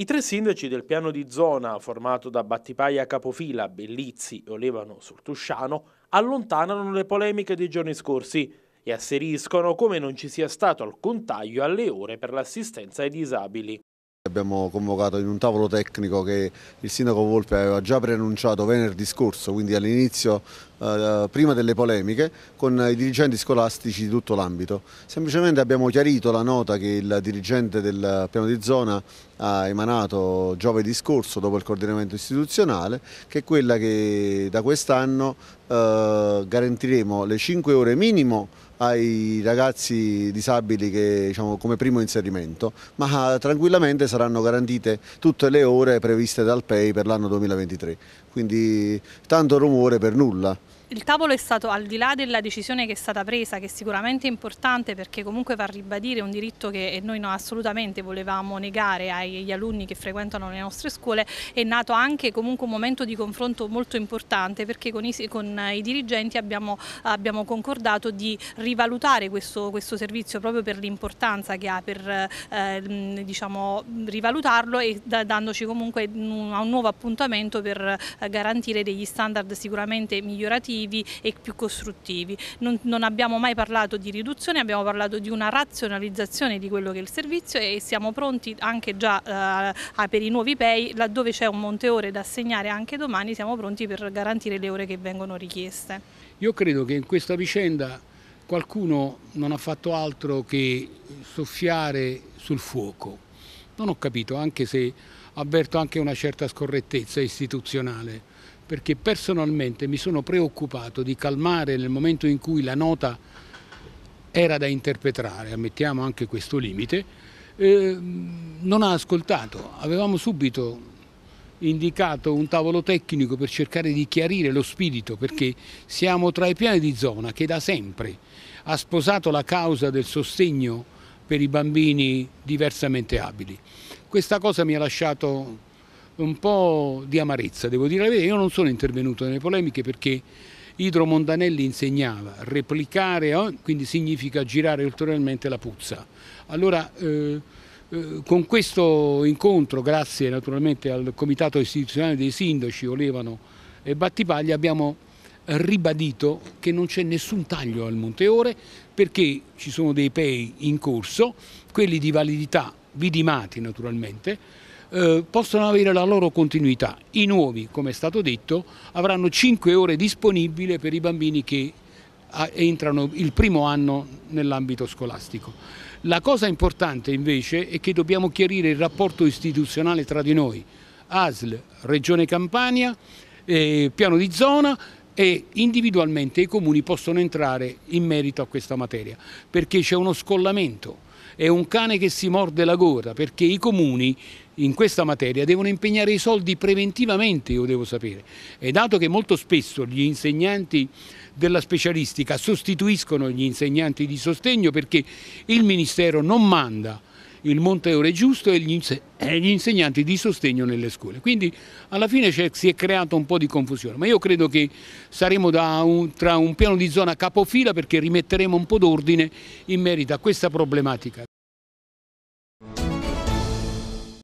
I tre sindaci del piano di zona, formato da Battipaia Capofila, Bellizzi e Olevano Sultusciano, allontanano le polemiche dei giorni scorsi e asseriscono come non ci sia stato alcun taglio alle ore per l'assistenza ai disabili. Abbiamo convocato in un tavolo tecnico che il sindaco Volpe aveva già preannunciato venerdì scorso, quindi all'inizio eh, prima delle polemiche con i dirigenti scolastici di tutto l'ambito. Semplicemente abbiamo chiarito la nota che il dirigente del piano di zona ha emanato giovedì scorso dopo il coordinamento istituzionale, che è quella che da quest'anno eh, garantiremo le 5 ore minimo ai ragazzi disabili che, diciamo, come primo inserimento, ma eh, tranquillamente saranno garantite tutte le ore previste dal PEI per l'anno 2023 quindi tanto rumore per nulla il tavolo è stato, al di là della decisione che è stata presa, che è sicuramente è importante perché comunque va a ribadire un diritto che noi no, assolutamente volevamo negare agli alunni che frequentano le nostre scuole, è nato anche comunque un momento di confronto molto importante perché con i, con i dirigenti abbiamo, abbiamo, concordato di rivalutare questo, questo servizio proprio per l'importanza che ha, per eh, diciamo, rivalutarlo e da, dandoci comunque un, un nuovo appuntamento per eh, garantire degli standard sicuramente migliorativi positivi e più costruttivi. Non, non abbiamo mai parlato di riduzione, abbiamo parlato di una razionalizzazione di quello che è il servizio e siamo pronti anche già eh, per i nuovi PEI, laddove c'è un monte ore da assegnare anche domani, siamo pronti per garantire le ore che vengono richieste. Io credo che in questa vicenda qualcuno non ha fatto altro che soffiare sul fuoco. Non ho capito, anche se avverto anche una certa scorrettezza istituzionale perché personalmente mi sono preoccupato di calmare nel momento in cui la nota era da interpretare, ammettiamo anche questo limite, eh, non ha ascoltato, avevamo subito indicato un tavolo tecnico per cercare di chiarire lo spirito perché siamo tra i piani di zona che da sempre ha sposato la causa del sostegno per i bambini diversamente abili. Questa cosa mi ha lasciato un po' di amarezza, devo dire la verità. Io non sono intervenuto nelle polemiche perché Idro Mondanelli insegnava replicare, eh, quindi significa girare ulteriormente la puzza. Allora, eh, eh, con questo incontro, grazie naturalmente al Comitato Istituzionale dei Sindaci, Olevano e Battipaglia, abbiamo ribadito che non c'è nessun taglio al Monteore perché ci sono dei pei in corso, quelli di validità vidimati naturalmente, eh, possono avere la loro continuità. I nuovi, come è stato detto, avranno 5 ore disponibili per i bambini che entrano il primo anno nell'ambito scolastico. La cosa importante invece è che dobbiamo chiarire il rapporto istituzionale tra di noi, ASL, Regione Campania, eh, piano di zona, e individualmente i comuni possono entrare in merito a questa materia perché c'è uno scollamento, è un cane che si morde la gorra, perché i comuni in questa materia devono impegnare i soldi preventivamente, io devo sapere. E dato che molto spesso gli insegnanti della specialistica sostituiscono gli insegnanti di sostegno perché il Ministero non manda il monte ore Giusto e gli, inse eh, gli insegnanti di sostegno nelle scuole. Quindi alla fine si è creata un po' di confusione, ma io credo che saremo un, tra un piano di zona capofila perché rimetteremo un po' d'ordine in merito a questa problematica.